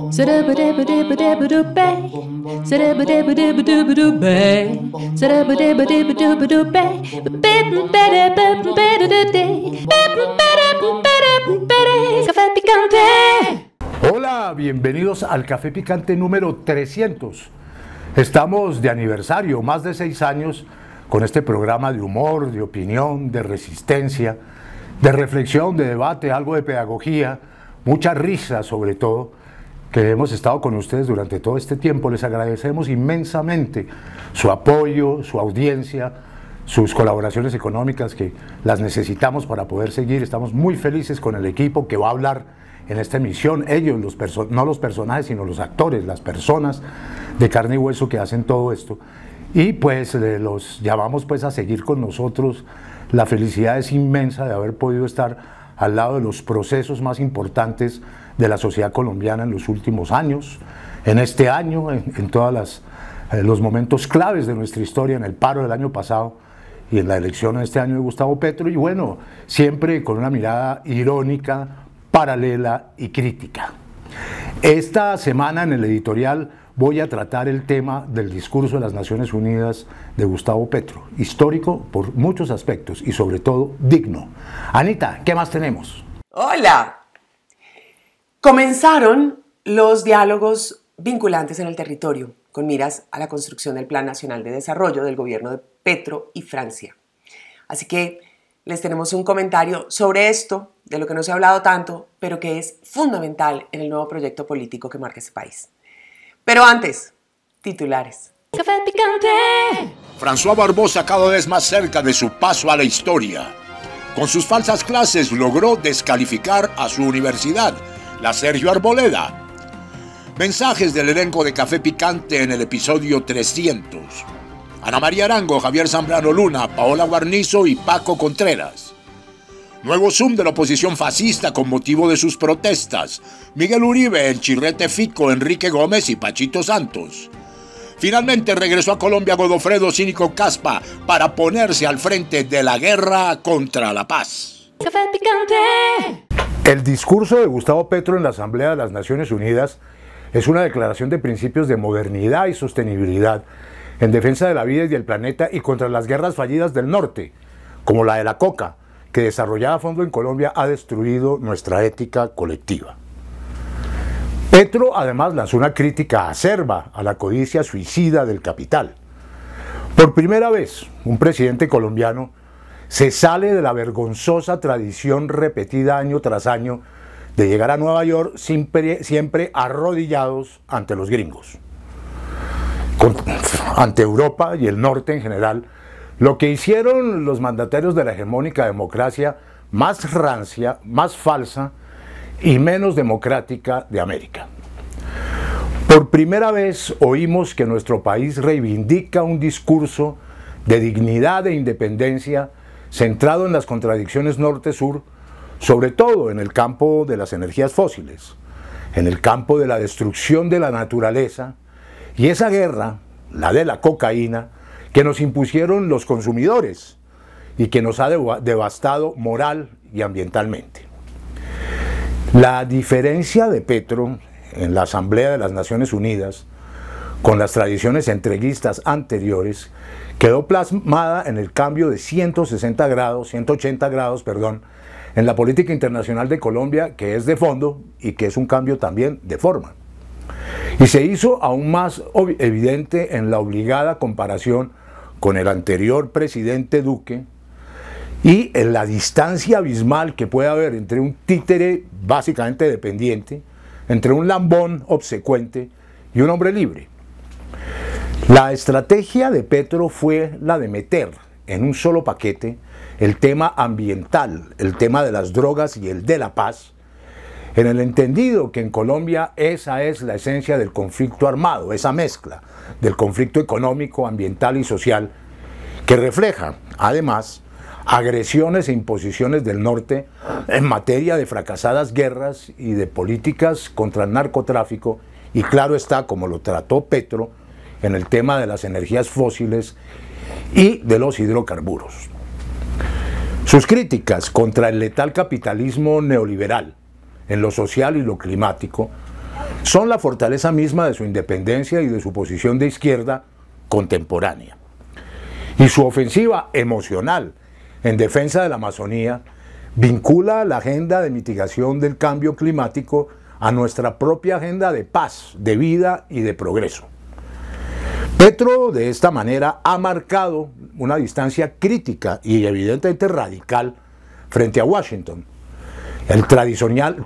Hola, bienvenidos al Café Picante número 300. Estamos de aniversario, más de seis años, con este programa de humor, de opinión, de resistencia, de reflexión, de debate, algo de pedagogía, mucha risa sobre todo que hemos estado con ustedes durante todo este tiempo. Les agradecemos inmensamente su apoyo, su audiencia, sus colaboraciones económicas que las necesitamos para poder seguir. Estamos muy felices con el equipo que va a hablar en esta emisión. Ellos, los no los personajes, sino los actores, las personas de carne y hueso que hacen todo esto. Y pues eh, los llamamos pues a seguir con nosotros. La felicidad es inmensa de haber podido estar al lado de los procesos más importantes de la sociedad colombiana en los últimos años, en este año, en, todas todos eh, los momentos claves de nuestra historia, en el paro del año pasado y en la elección de este año de Gustavo Petro, y bueno, siempre con una mirada irónica, paralela y crítica. Esta semana en el editorial voy a tratar el tema del discurso de las Naciones Unidas de Gustavo Petro, histórico por muchos aspectos y sobre todo digno. Anita, ¿qué más tenemos? Hola, Comenzaron los diálogos vinculantes en el territorio, con miras a la construcción del Plan Nacional de Desarrollo del gobierno de Petro y Francia. Así que les tenemos un comentario sobre esto, de lo que no se ha hablado tanto, pero que es fundamental en el nuevo proyecto político que marca ese país. Pero antes, titulares. Café picante. François Barbosa cada vez más cerca de su paso a la historia. Con sus falsas clases logró descalificar a su universidad la Sergio Arboleda. Mensajes del elenco de Café Picante en el episodio 300. Ana María Arango, Javier Zambrano Luna, Paola Guarnizo y Paco Contreras. Nuevo Zoom de la oposición fascista con motivo de sus protestas. Miguel Uribe, El Chirrete Fico, Enrique Gómez y Pachito Santos. Finalmente regresó a Colombia Godofredo Cínico Caspa para ponerse al frente de la guerra contra la paz. Café picante. El discurso de Gustavo Petro en la Asamblea de las Naciones Unidas es una declaración de principios de modernidad y sostenibilidad en defensa de la vida y del planeta y contra las guerras fallidas del norte, como la de la coca, que desarrollada a fondo en Colombia ha destruido nuestra ética colectiva. Petro además lanzó una crítica acerba a la codicia suicida del capital. Por primera vez, un presidente colombiano se sale de la vergonzosa tradición repetida año tras año de llegar a Nueva York siempre, arrodillados ante los gringos, ante Europa y el norte en general. Lo que hicieron los mandatarios de la hegemónica democracia más rancia, más falsa y menos democrática de América. Por primera vez oímos que nuestro país reivindica un discurso de dignidad e independencia centrado en las contradicciones norte-sur, sobre todo en el campo de las energías fósiles, en el campo de la destrucción de la naturaleza, y esa guerra, la de la cocaína, que nos impusieron los consumidores y que nos ha devastado moral y ambientalmente. La diferencia de Petro en la Asamblea de las Naciones Unidas con las tradiciones entreguistas anteriores quedó plasmada en el cambio de 160 grados, 180 grados, perdón, en la política internacional de Colombia, que es de fondo y que es un cambio también de forma. Y se hizo aún más evidente en la obligada comparación con el anterior presidente Duque y en la distancia abismal que puede haber entre un títere básicamente dependiente, entre un lambón obsecuente y un hombre libre. La estrategia de Petro fue la de meter en un solo paquete el tema ambiental, el tema de las drogas y el de la paz, en el entendido que en Colombia esa es la esencia del conflicto armado, esa mezcla del conflicto económico, ambiental y social, que refleja, además, agresiones e imposiciones del norte en materia de fracasadas guerras y de políticas contra el narcotráfico, y claro está, como lo trató Petro, en el tema de las energías fósiles y de los hidrocarburos. Sus críticas contra el letal capitalismo neoliberal en lo social y lo climático son la fortaleza misma de su independencia y de su posición de izquierda contemporánea. Y su ofensiva emocional en defensa de la Amazonía vincula la agenda de mitigación del cambio climático a nuestra propia agenda de paz, de vida y de progreso. Petro de esta manera ha marcado una distancia crítica y evidentemente radical frente a Washington, el tradicional,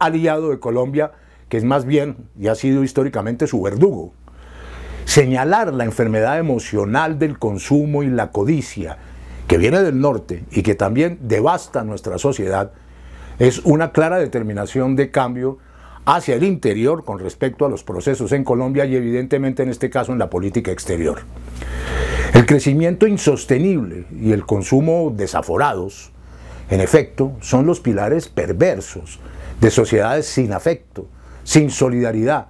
aliado de Colombia que es más bien y ha sido históricamente su verdugo. Señalar la enfermedad emocional del consumo y la codicia que viene del norte y que también devasta nuestra sociedad es una clara determinación de cambio hacia el interior con respecto a los procesos en Colombia y evidentemente en este caso en la política exterior. El crecimiento insostenible y el consumo desaforados, en efecto, son los pilares perversos de sociedades sin afecto, sin solidaridad,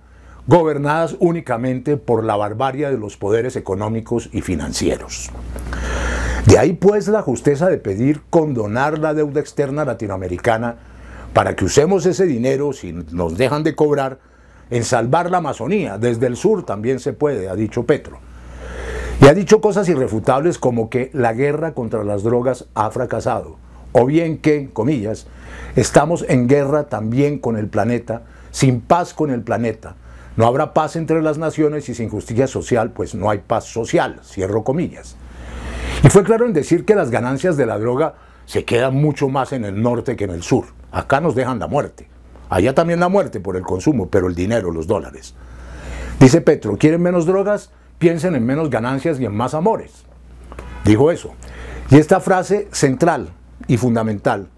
gobernadas únicamente por la barbarie de los poderes económicos y financieros. De ahí pues la justeza de pedir condonar la deuda externa latinoamericana para que usemos ese dinero, si nos dejan de cobrar, en salvar la Amazonía. Desde el sur también se puede, ha dicho Petro. Y ha dicho cosas irrefutables como que la guerra contra las drogas ha fracasado, o bien que, comillas, estamos en guerra también con el planeta, sin paz con el planeta. No habrá paz entre las naciones y sin justicia social, pues no hay paz social, cierro comillas. Y fue claro en decir que las ganancias de la droga se quedan mucho más en el norte que en el sur. Acá nos dejan la muerte. Allá también la muerte por el consumo, pero el dinero, los dólares. Dice Petro, ¿quieren menos drogas? Piensen en menos ganancias y en más amores. Dijo eso. Y esta frase central y fundamental,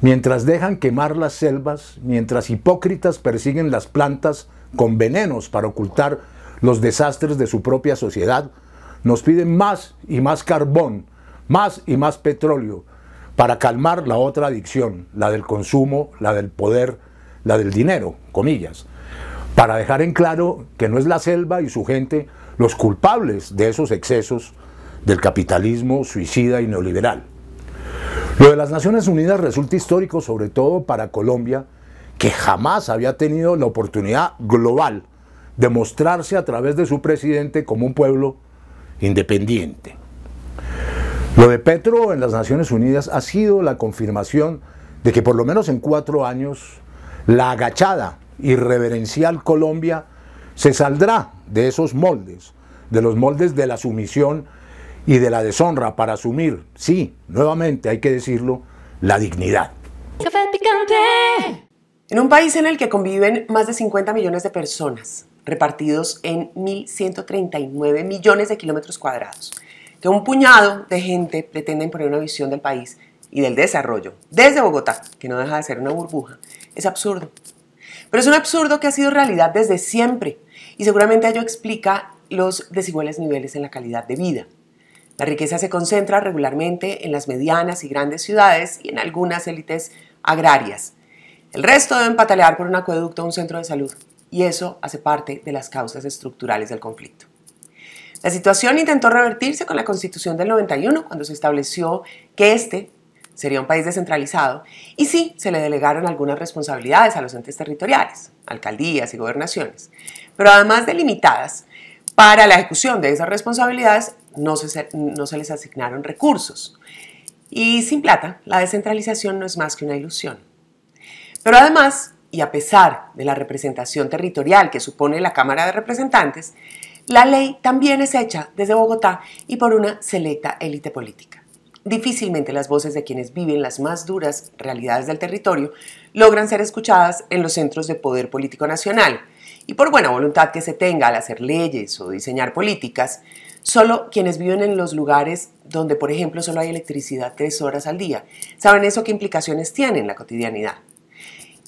mientras dejan quemar las selvas, mientras hipócritas persiguen las plantas con venenos para ocultar los desastres de su propia sociedad, nos piden más y más carbón, más y más petróleo, para calmar la otra adicción, la del consumo, la del poder, la del dinero, comillas, para dejar en claro que no es la selva y su gente los culpables de esos excesos del capitalismo suicida y neoliberal. Lo de las Naciones Unidas resulta histórico sobre todo para Colombia, que jamás había tenido la oportunidad global de mostrarse a través de su presidente como un pueblo independiente. Lo de Petro en las Naciones Unidas ha sido la confirmación de que por lo menos en cuatro años la agachada y reverencial Colombia se saldrá de esos moldes, de los moldes de la sumisión y de la deshonra para asumir, sí, nuevamente hay que decirlo, la dignidad. Café picante. En un país en el que conviven más de 50 millones de personas, repartidos en 1.139 millones de kilómetros cuadrados, que un puñado de gente pretende imponer una visión del país y del desarrollo desde Bogotá, que no deja de ser una burbuja, es absurdo. Pero es un absurdo que ha sido realidad desde siempre y seguramente ello explica los desiguales niveles en la calidad de vida. La riqueza se concentra regularmente en las medianas y grandes ciudades y en algunas élites agrarias. El resto deben patalear por un acueducto o un centro de salud y eso hace parte de las causas estructurales del conflicto. La situación intentó revertirse con la Constitución del 91, cuando se estableció que este sería un país descentralizado, y sí se le delegaron algunas responsabilidades a los entes territoriales, alcaldías y gobernaciones, pero además delimitadas, para la ejecución de esas responsabilidades no no se les asignaron recursos. Y sin plata, la descentralización no es más que una ilusión. Pero además, y a pesar de la representación territorial que supone la Cámara de Representantes, la ley también es hecha desde Bogotá y por una selecta élite política. Difícilmente las voces de quienes viven las más duras realidades del territorio logran ser escuchadas en los centros de poder político nacional. Y por buena voluntad que se tenga al hacer leyes o diseñar políticas, Solo quienes viven en los lugares donde, por ejemplo, solo hay electricidad tres horas al día, saben eso qué implicaciones tiene en la cotidianidad.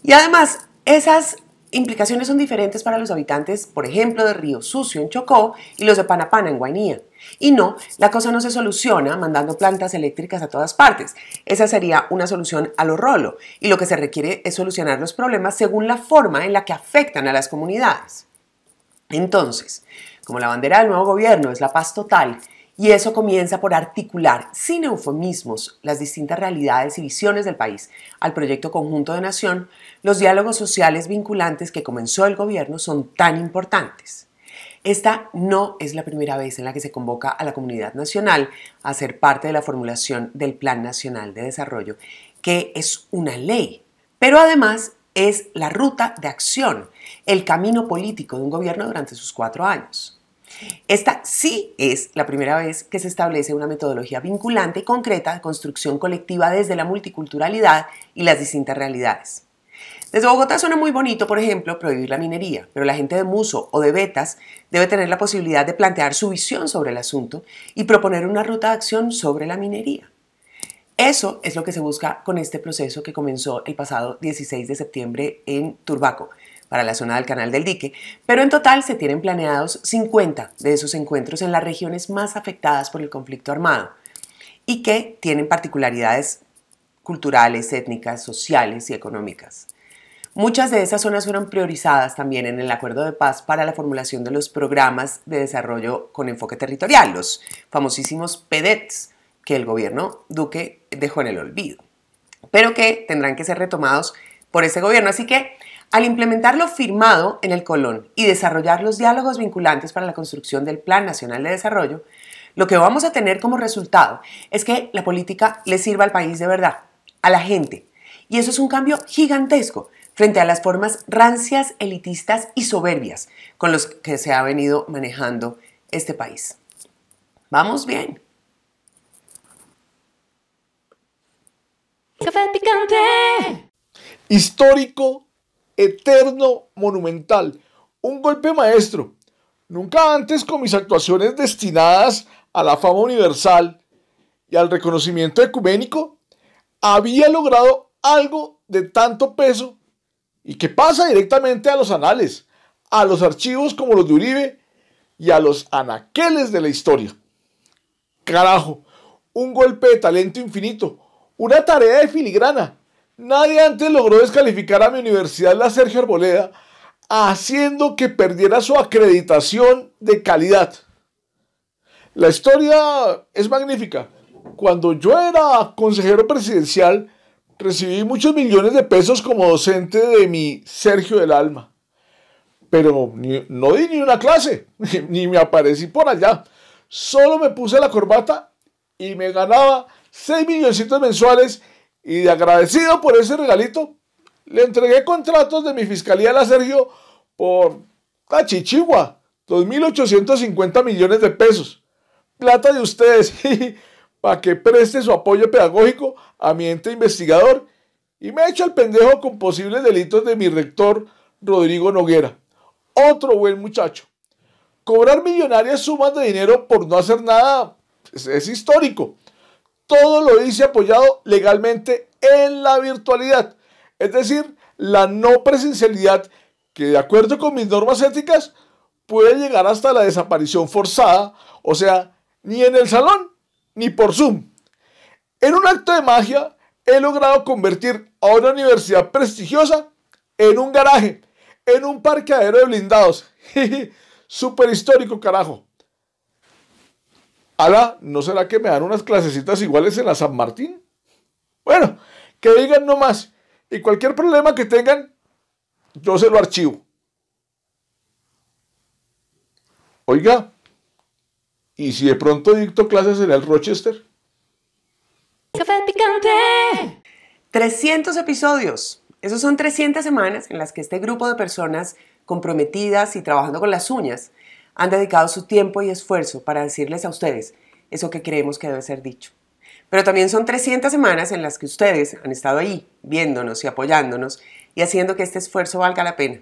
Y además, esas implicaciones son diferentes para los habitantes, por ejemplo, de Río Sucio en Chocó y los de Panapana en Guainía. Y no, la cosa no se soluciona mandando plantas eléctricas a todas partes. Esa sería una solución a lo rolo, y lo que se requiere es solucionar los problemas según la forma en la que afectan a las comunidades. Entonces, como la bandera del nuevo gobierno es la paz total y eso comienza por articular sin eufemismos las distintas realidades y visiones del país. Al proyecto conjunto de nación, los diálogos sociales vinculantes que comenzó el gobierno son tan importantes. Esta no es la primera vez en la que se convoca a la comunidad nacional a ser parte de la formulación del Plan Nacional de Desarrollo, que es una ley, pero además es la ruta de acción, el camino político de un gobierno durante sus cuatro años. Esta sí es la primera vez que se establece una metodología vinculante y concreta de construcción colectiva desde la multiculturalidad y las distintas realidades. Desde Bogotá suena muy bonito, por ejemplo, prohibir la minería, pero la gente de Muso o de Betas debe tener la posibilidad de plantear su visión sobre el asunto y proponer una ruta de acción sobre la minería. Eso es lo que se busca con este proceso que comenzó el pasado 16 de septiembre en Turbaco, para la zona del Canal del Dique, pero en total se tienen planeados 50 de esos encuentros en las regiones más afectadas por el conflicto armado y que tienen particularidades culturales, étnicas, sociales y económicas. Muchas de esas zonas fueron priorizadas también en el Acuerdo de Paz para la formulación de los programas de desarrollo con enfoque territorial, los famosísimos PEDETs que el gobierno Duque dejó en el olvido, pero que tendrán que ser retomados por ese gobierno. Así que al implementar lo firmado en el Colón y desarrollar los diálogos vinculantes para la construcción del Plan Nacional de Desarrollo, lo que vamos a tener como resultado es que la política le sirva al país de verdad, a la gente. Y eso es un cambio gigantesco frente a las formas rancias, elitistas y soberbias con los que se ha venido manejando este país. Vamos bien. Café picante. Histórico eterno, monumental, un golpe maestro. Nunca antes con mis actuaciones destinadas a la fama universal y al reconocimiento ecuménico, había logrado algo de tanto peso y que pasa directamente a los anales, a los archivos como los de Uribe y a los anaqueles de la historia. Carajo, un golpe de talento infinito, una tarea de filigrana, Nadie antes logró descalificar a mi universidad, la Sergio Arboleda, haciendo que perdiera su acreditación de calidad. La historia es magnífica. Cuando yo era consejero presidencial, recibí muchos millones de pesos como docente de mi Sergio del Alma. Pero no di ni una clase, ni me aparecí por allá. Solo me puse la corbata y me ganaba 6 milloncitos mensuales y de agradecido por ese regalito, le entregué contratos de mi fiscalía a la Sergio por chichigua, 2.850 millones de pesos. Plata de ustedes, para que preste su apoyo pedagógico a mi ente investigador y me hecho el pendejo con posibles delitos de mi rector Rodrigo Noguera. Otro buen muchacho. Cobrar millonarias sumas de dinero por no hacer nada pues, es histórico todo lo hice apoyado legalmente en la virtualidad, es decir, la no presencialidad que de acuerdo con mis normas éticas puede llegar hasta la desaparición forzada, o sea, ni en el salón ni por Zoom. En un acto de magia he logrado convertir a una universidad prestigiosa en un garaje, en un parqueadero de blindados. Super histórico, carajo. Ala, ¿no será que me dan unas clasecitas iguales en la San Martín? Bueno, que digan nomás. Y cualquier problema que tengan, yo se lo archivo. Oiga, ¿y si de pronto dicto clases en el Rochester? Café picante. 300 episodios. Esos son 300 semanas en las que este grupo de personas comprometidas y trabajando con las uñas han dedicado su tiempo y esfuerzo para decirles a ustedes eso que creemos que debe ser dicho. Pero también son 300 semanas en las que ustedes han estado ahí, viéndonos y apoyándonos y haciendo que este esfuerzo valga la pena.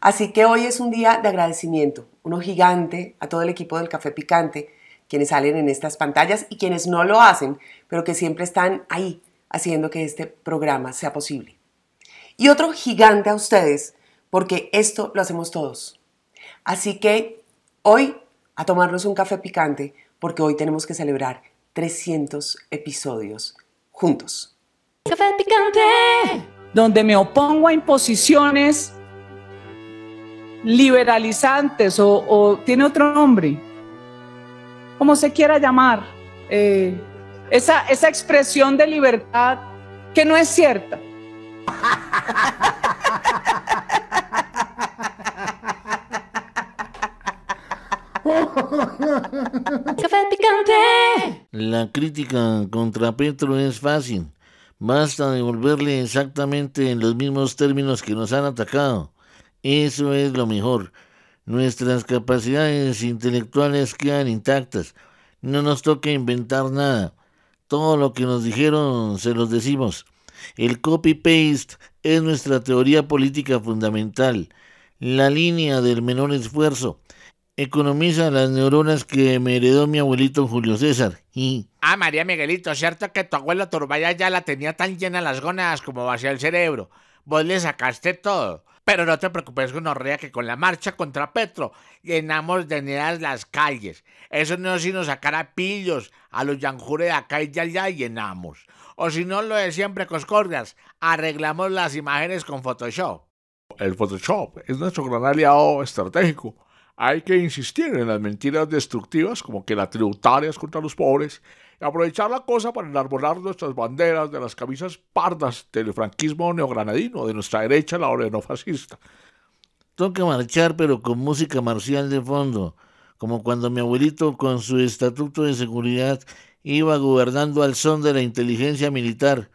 Así que hoy es un día de agradecimiento, uno gigante a todo el equipo del Café Picante, quienes salen en estas pantallas y quienes no lo hacen, pero que siempre están ahí haciendo que este programa sea posible. Y otro gigante a ustedes, porque esto lo hacemos todos. Así que Hoy a tomarnos un café picante porque hoy tenemos que celebrar 300 episodios juntos. Café picante. Donde me opongo a imposiciones liberalizantes o, tiene otro nombre, como se quiera llamar, eh, esa, esa expresión de libertad que no es cierta. La crítica contra Petro es fácil. Basta devolverle exactamente en los mismos términos que nos han atacado. Eso es lo mejor. Nuestras capacidades intelectuales quedan intactas. No nos toca inventar nada. Todo lo que nos dijeron se los decimos. El copy-paste es nuestra teoría política fundamental, la línea del menor esfuerzo, economiza las neuronas que me heredó mi abuelito Julio César. Ah, María Miguelito, cierto que tu abuelo Turbaya ya la tenía tan llena las gónadas como vacía el cerebro. Vos le sacaste todo. Pero no te preocupes, Gonorrea, que con la marcha contra Petro llenamos de negras las calles. Eso no es sino sacar a pillos, a los yanjures de acá y ya, ya llenamos. O si no, lo de siempre, Coscordias, arreglamos las imágenes con Photoshop. El Photoshop es nuestro gran aliado estratégico hay que insistir en las mentiras destructivas, como que la tributarias contra los pobres, y aprovechar la cosa para enarbolar nuestras banderas de las camisas pardas del franquismo neogranadino, de nuestra derecha la no fascista. Toca marchar, pero con música marcial de fondo, como cuando mi abuelito, con su estatuto de seguridad, iba gobernando al son de la inteligencia militar.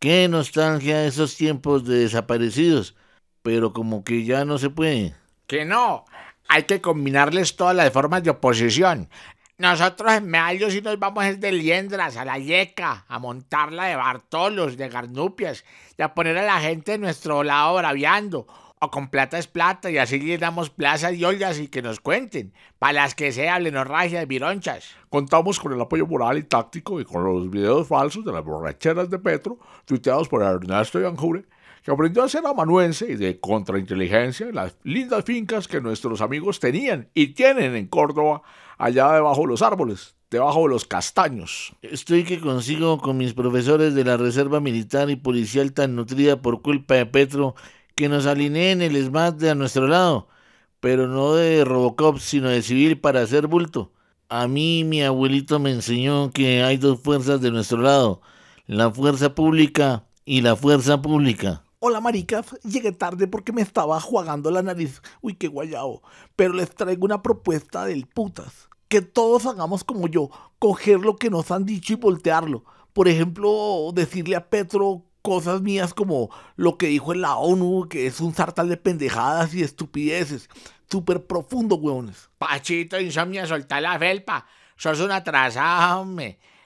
Qué nostalgia esos tiempos de desaparecidos, pero como que ya no se puede. ¡Que no! hay que combinarles todas las formas de oposición. Nosotros en Medallo si nos vamos es de Liendras, a la Yeca, a montarla de Bartolos, de Garnupias, y a poner a la gente de nuestro lado braviando, o con plata es plata, y así le damos plazas y ollas y que nos cuenten, para las que se sea blenorragias y vironchas. Contamos con el apoyo moral y táctico y con los videos falsos de las borracheras de Petro, tuiteados por Ernesto Yanjure, que aprendió a ser amanuense y de contrainteligencia en las lindas fincas que nuestros amigos tenían y tienen en Córdoba, allá debajo de los árboles, debajo de los castaños. Estoy que consigo con mis profesores de la Reserva Militar y Policial tan nutrida por culpa de Petro que nos alineen el de a nuestro lado, pero no de Robocop, sino de civil para hacer bulto. A mí mi abuelito me enseñó que hay dos fuerzas de nuestro lado, la fuerza pública y la fuerza pública. Hola maricas, llegué tarde porque me estaba jugando la nariz. Uy, qué guayao. Pero les traigo una propuesta del putas. Que todos hagamos como yo, coger lo que nos han dicho y voltearlo. Por ejemplo, decirle a Petro cosas mías como lo que dijo en la ONU, que es un sartal de pendejadas y estupideces. Súper profundo, weones. Pachito, insomnio, soltá la felpa. Sos un atrasado,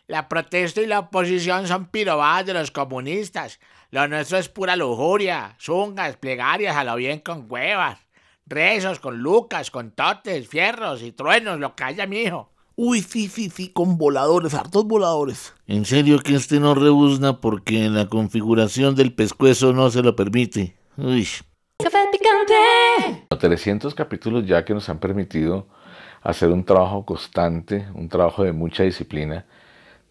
La protesta y la oposición son pirobadas de los comunistas. Lo nuestro es pura lujuria, zungas, plegarias a lo bien con cuevas, rezos con lucas, con totes, fierros y truenos, lo que haya, hijo. Uy, sí, sí, sí, con voladores, hartos voladores. En serio que este no rebuzna porque la configuración del pescuezo no se lo permite. Uy. Café picante. 300 capítulos ya que nos han permitido hacer un trabajo constante, un trabajo de mucha disciplina,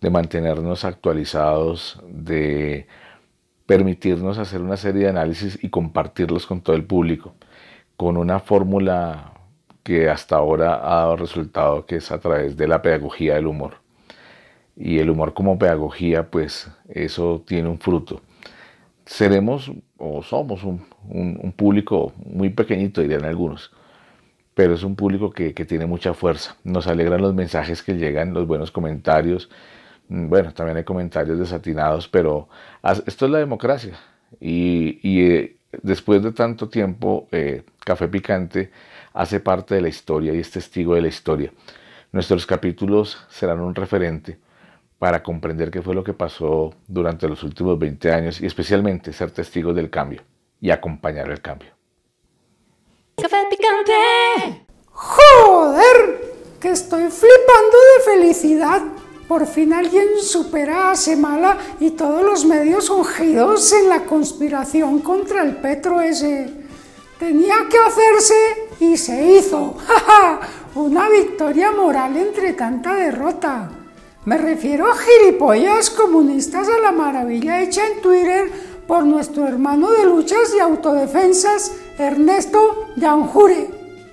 de mantenernos actualizados, de permitirnos hacer una serie de análisis y compartirlos con todo el público, con una fórmula que hasta ahora ha dado resultado, que es a través de la pedagogía del humor. Y el humor como pedagogía, pues eso tiene un fruto. Seremos o somos un, público muy pequeñito, dirían algunos, pero es un público que tiene mucha fuerza. Nos alegran los mensajes que llegan, los buenos comentarios, Mm, bueno, también hay comentarios desatinados, pero esto es la democracia. Y, eh, después de tanto tiempo, eh, Café Picante hace parte de la historia y es testigo de la historia. Nuestros capítulos serán un referente para comprender qué fue lo que pasó durante los últimos 20 años y especialmente ser testigo del cambio y acompañar el cambio. Café Picante. ¡Joder! Que estoy flipando de felicidad. Por fin alguien supera a Semala y todos los medios ungidos en la conspiración contra el Petro ese. Tenía que hacerse y se hizo. ¡Ja, ja! Una victoria moral entre tanta derrota. Me refiero a gilipollas comunistas a la maravilla hecha en Twitter por nuestro hermano de luchas y autodefensas, Ernesto Janjure.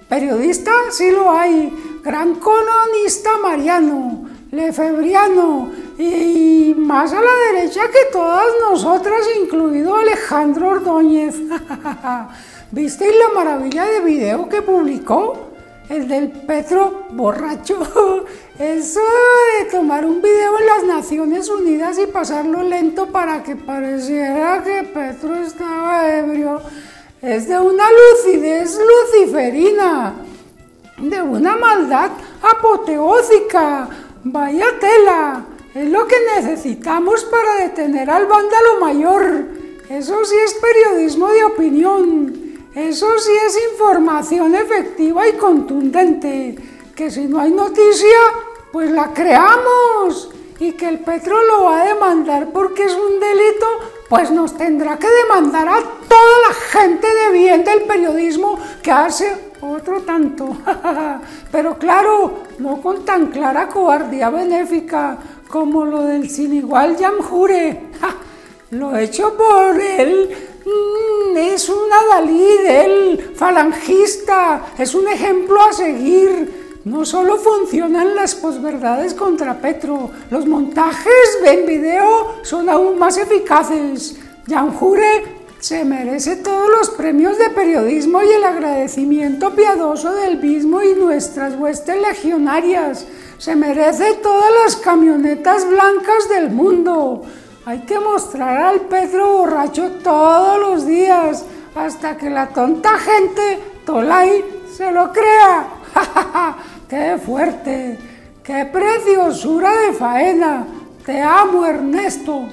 Periodista sí lo hay, gran colonista mariano Lefebriano, y más a la derecha que todas nosotras, incluido Alejandro Ordóñez. ¿Visteis la maravilla de video que publicó? El del Petro borracho. Eso de tomar un video en las Naciones Unidas y pasarlo lento para que pareciera que Petro estaba ebrio es de una lucidez luciferina, de una maldad apoteósica, Vaya tela, es lo que necesitamos para detener al vándalo mayor. Eso sí es periodismo de opinión. Eso sí es información efectiva y contundente. Que si no hay noticia, pues la creamos. Y que el Petro lo va a demandar porque es un delito, pues nos tendrá que demandar a toda la gente de bien del periodismo que hace otro tanto. Pero claro, no con tan clara cobardía benéfica como lo del sin igual Yamjure. Lo hecho por él mm, es un adalid, él, falangista, es un ejemplo a seguir. No solo funcionan las posverdades contra Petro, los montajes en video son aún más eficaces. Yamjure se merece todos los premios de periodismo y el agradecimiento piadoso del mismo y nuestras huestes legionarias. Se merece todas las camionetas blancas del mundo. Hay que mostrar al Pedro borracho todos los días hasta que la tonta gente Tolay, se lo crea. ¡Qué fuerte! ¡Qué preciosura de faena! Te amo, Ernesto.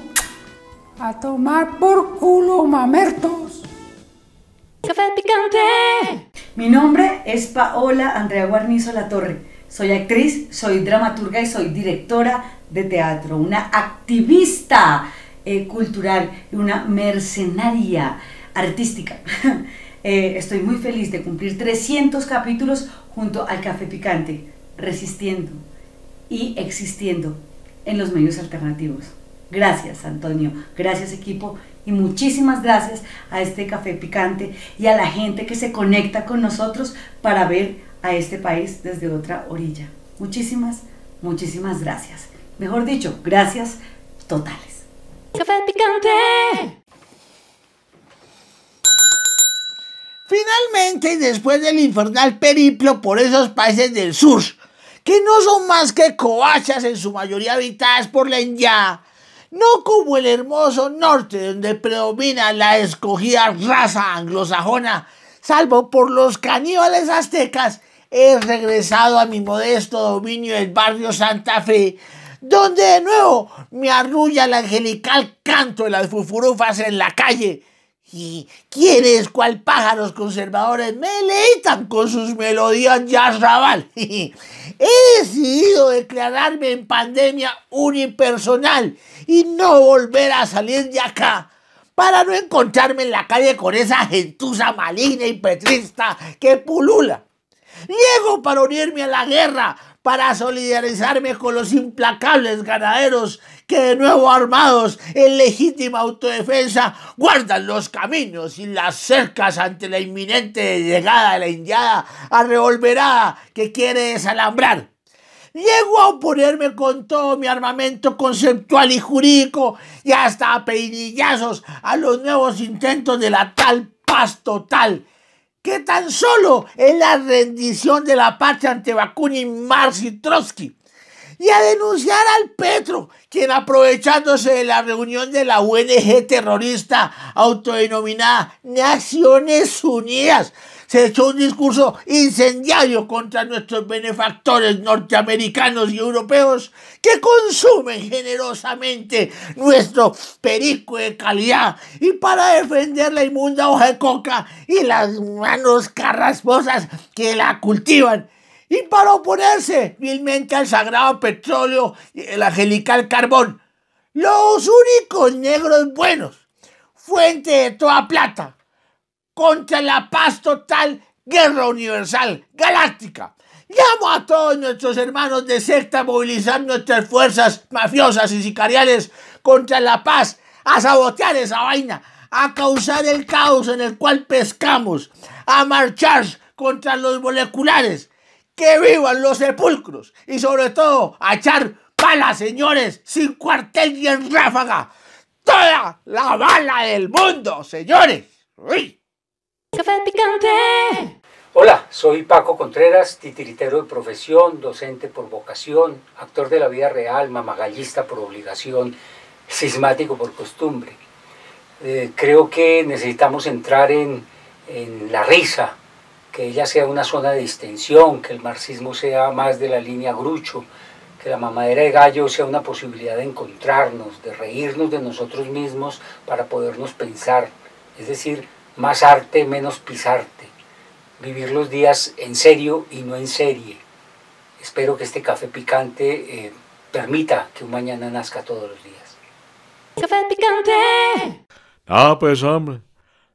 A tomar por culo mamertos. Café picante. Mi nombre es Paola Andrea Guarnizo La Torre. Soy actriz, soy dramaturga y soy directora de teatro, una activista eh, cultural y una mercenaria artística. Eh, estoy muy feliz de cumplir 300 capítulos junto al Café Picante, resistiendo y existiendo en los medios alternativos. Gracias Antonio, gracias equipo y muchísimas gracias a este café picante y a la gente que se conecta con nosotros para ver a este país desde otra orilla. Muchísimas, muchísimas gracias. Mejor dicho, gracias totales. Café picante. Finalmente, después del infernal periplo por esos países del sur, que no son más que coachas en su mayoría habitadas por la India, no como el hermoso norte donde predomina la escogida raza anglosajona, salvo por los caníbales aztecas, he regresado a mi modesto dominio del barrio Santa Fe, donde de nuevo me arrulla el angelical canto de las fufurufas en la calle. Y quienes cual pájaros conservadores me leitan con sus melodías ya rabal. he decidido declararme en pandemia unipersonal y no volver a salir de acá para no encontrarme en la calle con esa gentuza maligna y petrista que pulula. Llego para unirme a la guerra, para solidarizarme con los implacables ganaderos que de nuevo armados en legítima autodefensa guardan los caminos y las cercas ante la inminente llegada de la indiada revolverada que quiere desalambrar. Llego a oponerme con todo mi armamento conceptual y jurídico y hasta a peinillazos a los nuevos intentos de la tal paz total que tan solo es la rendición de la patria ante Bakunin, Marx y Trotsky. Y a denunciar al Petro, quien aprovechándose de la reunión de la ONG terrorista autodenominada Naciones Unidas, se echó un discurso incendiario contra nuestros benefactores norteamericanos y europeos que consumen generosamente nuestro perico de calidad y para defender la inmunda hoja de coca y las manos carrasposas que la cultivan y para oponerse vilmente al sagrado petróleo y el angelical carbón. Los únicos negros buenos, fuente de toda plata, contra la paz total, guerra universal, galáctica. Llamo a todos nuestros hermanos de secta a movilizar nuestras fuerzas mafiosas y sicariales contra la paz, a sabotear esa vaina, a causar el caos en el cual pescamos, a marchar contra los moleculares, que vivan los sepulcros y sobre todo a echar balas, señores, sin cuartel y en ráfaga. Toda la bala del mundo, señores. Uy. Café Picante. Hola, soy Paco Contreras, titiritero de profesión, docente por vocación, actor de la vida real, mamagallista por obligación, sismático por costumbre. Eh, creo que necesitamos entrar en, en la risa, que ella sea una zona de distensión, que el marxismo sea más de la línea grucho, que la mamadera de gallo sea una posibilidad de encontrarnos, de reírnos de nosotros mismos para podernos pensar, es decir, más arte, menos pisarte, vivir los días en serio y no en serie. Espero que este café picante eh, permita que un mañana nazca todos los días. Café picante. Ah, pues hombre,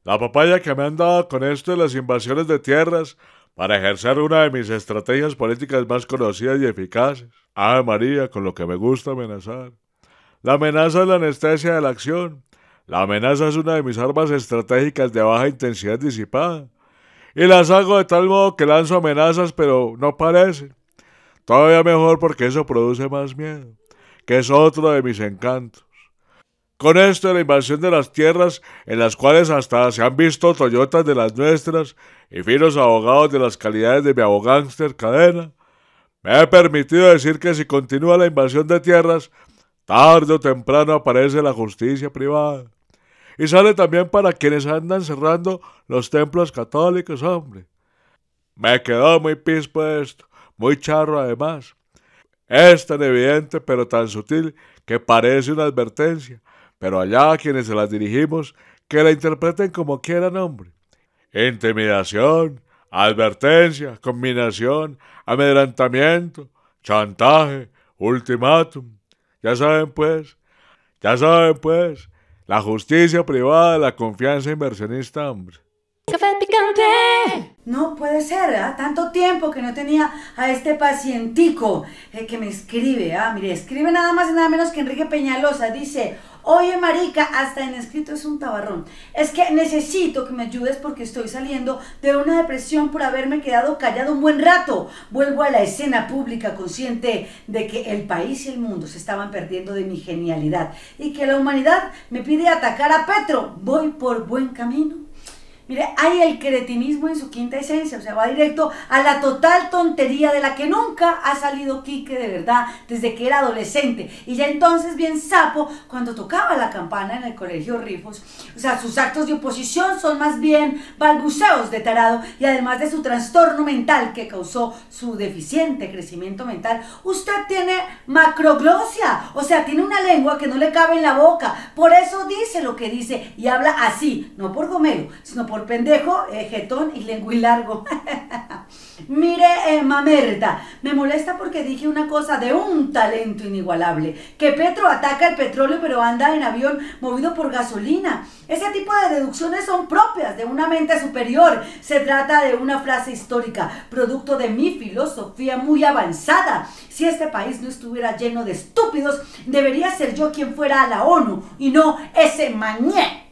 la papaya que me han dado con esto de las invasiones de tierras para ejercer una de mis estrategias políticas más conocidas y eficaces. Ah, María, con lo que me gusta amenazar. La amenaza es la anestesia de la acción. La amenaza es una de mis armas estratégicas de baja intensidad disipada. Y las hago de tal modo que lanzo amenazas, pero no parece. Todavía mejor porque eso produce más miedo, que es otro de mis encantos. Con esto, de la invasión de las tierras, en las cuales hasta se han visto Toyotas de las nuestras y finos abogados de las calidades de mi abogánster cadena, me he permitido decir que si continúa la invasión de tierras, tarde o temprano aparece la justicia privada. Y sale también para quienes andan cerrando los templos católicos, hombre. Me quedó muy pispo esto, muy charro además. Es tan evidente pero tan sutil que parece una advertencia, pero allá a quienes se las dirigimos que la interpreten como quieran, hombre. Intimidación, advertencia, combinación, amedrentamiento, chantaje, ultimátum. Ya saben pues, ya saben pues, la justicia privada, la confianza inversionista, Café picante. No puede ser, ¿ah? tanto tiempo que no tenía a este pacientico eh, que me escribe. Ah, mire, escribe nada más y nada menos que Enrique Peñalosa. Dice, Oye, marica, hasta en escrito es un tabarrón. Es que necesito que me ayudes porque estoy saliendo de una depresión por haberme quedado callado un buen rato. Vuelvo a la escena pública consciente de que el país y el mundo se estaban perdiendo de mi genialidad y que la humanidad me pide atacar a Petro. Voy por buen camino. Mire, hay el cretinismo en su quinta esencia, o sea, va directo a la total tontería de la que nunca ha salido Quique de verdad desde que era adolescente. Y ya entonces, bien sapo, cuando tocaba la campana en el colegio Rifos, o sea, sus actos de oposición son más bien balbuceos de tarado y además de su trastorno mental que causó su deficiente crecimiento mental, usted tiene macroglosia, o sea, tiene una lengua que no le cabe en la boca. Por eso dice lo que dice y habla así, no por gomero, sino por por pendejo, eh, jetón y largo. Mire, eh, Mamerta, me molesta porque dije una cosa de un talento inigualable, que Petro ataca el petróleo pero anda en avión movido por gasolina. Ese tipo de deducciones son propias de una mente superior. Se trata de una frase histórica, producto de mi filosofía muy avanzada. Si este país no estuviera lleno de estúpidos, debería ser yo quien fuera a la ONU y no ese mañé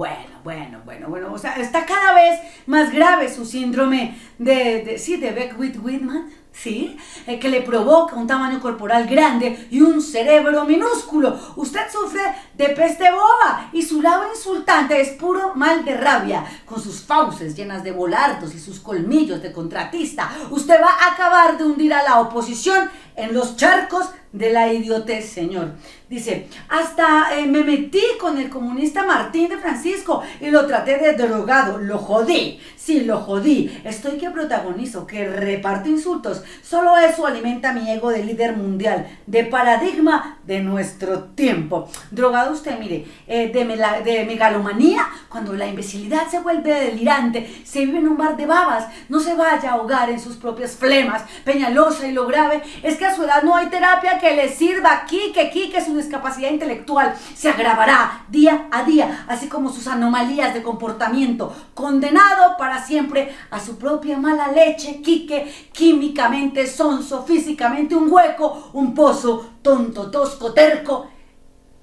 bueno, bueno, bueno, bueno. O sea, está cada vez más grave su síndrome de, de sí, de Beckwith-Whitman, ¿sí? Eh, que le provoca un tamaño corporal grande y un cerebro minúsculo. Usted sufre de peste boba y su lado insultante es puro mal de rabia, con sus fauces llenas de volardos y sus colmillos de contratista. Usted va a acabar de hundir a la oposición en los charcos de la idiotez, señor. Dice, hasta eh, me metí con el comunista Martín de Francisco y lo traté de drogado, lo jodí, sí, lo jodí. Estoy que protagonizo, que reparto insultos. Solo eso alimenta mi ego de líder mundial, de paradigma de nuestro tiempo. Drogado usted, mire, eh, de, megalomanía, cuando la imbecilidad se vuelve delirante, se vive en un bar de babas, no se vaya a ahogar en sus propias flemas. Peñalosa y lo grave es que a su edad no hay terapia que le sirva. aquí, Quique, Quique, su discapacidad intelectual se agravará día a día, así como sus anomalías de comportamiento, condenado para siempre a su propia mala leche, quique, químicamente sonso, físicamente un hueco, un pozo, tonto, tosco, terco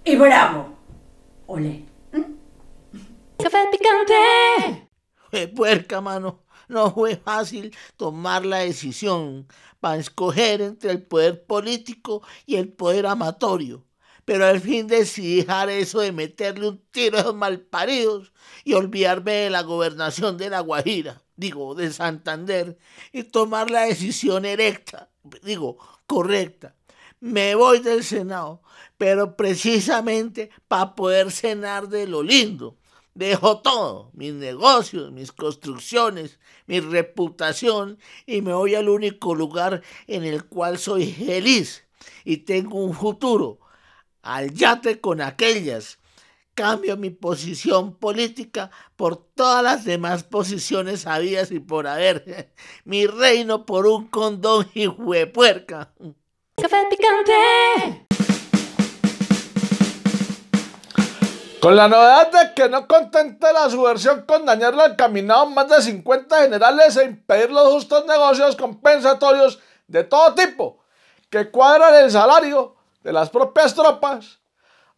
y bravo. Ole. ¿Mm? Café picante. Eh, puerca, mano no fue fácil tomar la decisión para escoger entre el poder político y el poder amatorio pero al fin decidí dejar eso de meterle un tiro a los malparidos y olvidarme de la gobernación de La Guajira, digo, de Santander, y tomar la decisión erecta, digo, correcta. Me voy del Senado, pero precisamente para poder cenar de lo lindo. Dejo todo, mis negocios, mis construcciones, mi reputación y me voy al único lugar en el cual soy feliz y tengo un futuro, al yate con aquellas. Cambio mi posición política por todas las demás posiciones habidas y por haber. Mi reino por un condón y huepuerca. Café picante. Con la novedad de que no contenta la subversión con dañarle al más de 50 generales e impedir los justos negocios compensatorios de todo tipo que cuadran el salario, de las propias tropas,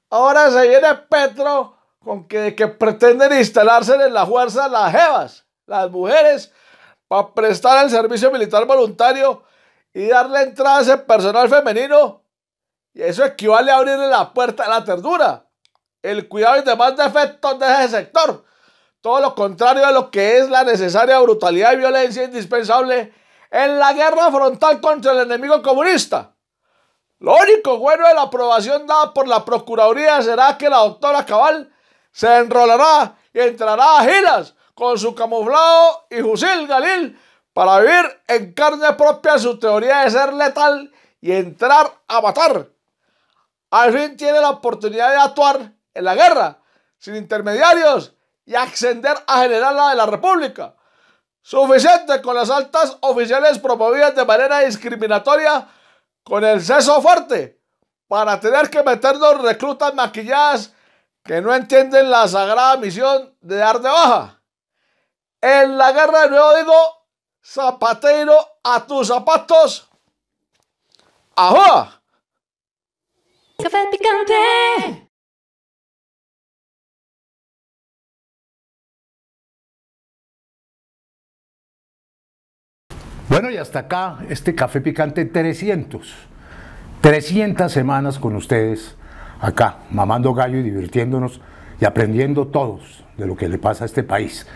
ahora se viene Petro con que, que pretenden instalarse en la fuerza las jevas, las mujeres, para prestar el servicio militar voluntario y darle entrada a personal femenino. Y eso equivale a abrirle la puerta a la ternura, el cuidado y demás defectos de ese sector. Todo lo contrario de lo que es la necesaria brutalidad y violencia indispensable en la guerra frontal contra el enemigo comunista. Lo único bueno de la aprobación dada por la Procuraduría será que la doctora Cabal se enrolará y entrará a giras con su camuflado y fusil Galil para vivir en carne propia su teoría de ser letal y entrar a matar. Al fin tiene la oportunidad de actuar en la guerra, sin intermediarios y ascender a general de la República. Suficiente con las altas oficiales promovidas de manera discriminatoria con el seso fuerte para tener que meternos reclutas maquilladas que no entienden la sagrada misión de dar de baja. En la guerra de nuevo digo, zapatero a tus zapatos. ¡Ajá! Café picante. Bueno, y hasta acá este café picante 300. 300 semanas con ustedes acá, mamando gallo y divirtiéndonos y aprendiendo todos de lo que le pasa a este país.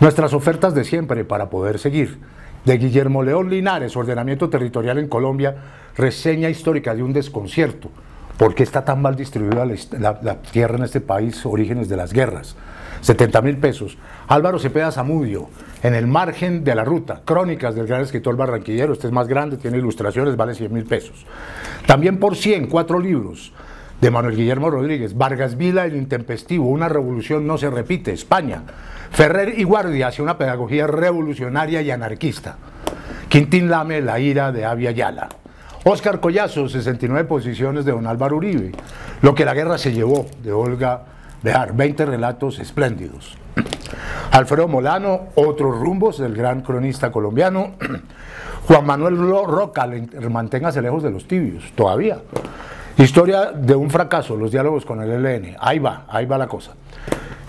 Nuestras ofertas de siempre para poder seguir. De Guillermo León Linares, Ordenamiento Territorial en Colombia, reseña histórica de un desconcierto. ¿Por qué está tan mal distribuida la, tierra en este país, orígenes de las guerras? 70 mil pesos. Álvaro Cepeda Zamudio, en el margen de la ruta, crónicas del gran escritor barranquillero, este es más grande, tiene ilustraciones, vale 100 mil pesos. También por 100, cuatro libros de Manuel Guillermo Rodríguez, Vargas Vila, El Intempestivo, Una Revolución no se repite, España, Ferrer y Guardia hacia una pedagogía revolucionaria y anarquista, Quintín Lame, La ira de Avia Yala. Oscar Collazo, 69 posiciones de don Álvaro Uribe. Lo que la guerra se llevó de Olga Bejar, 20 relatos espléndidos. Alfredo Molano, Otros rumbos del gran cronista colombiano. Juan Manuel Roca, manténgase lejos de los tibios, todavía. Historia de un fracaso, los diálogos con el L.N., Ahí va, ahí va la cosa.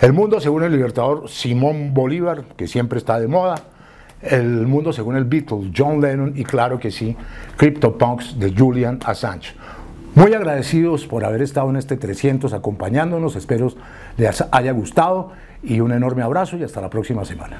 El mundo según el libertador Simón Bolívar, que siempre está de moda el mundo según el Beatles, John Lennon y claro que sí, CryptoPunks de Julian Assange. Muy agradecidos por haber estado en este 300 acompañándonos, espero les haya gustado y un enorme abrazo y hasta la próxima semana.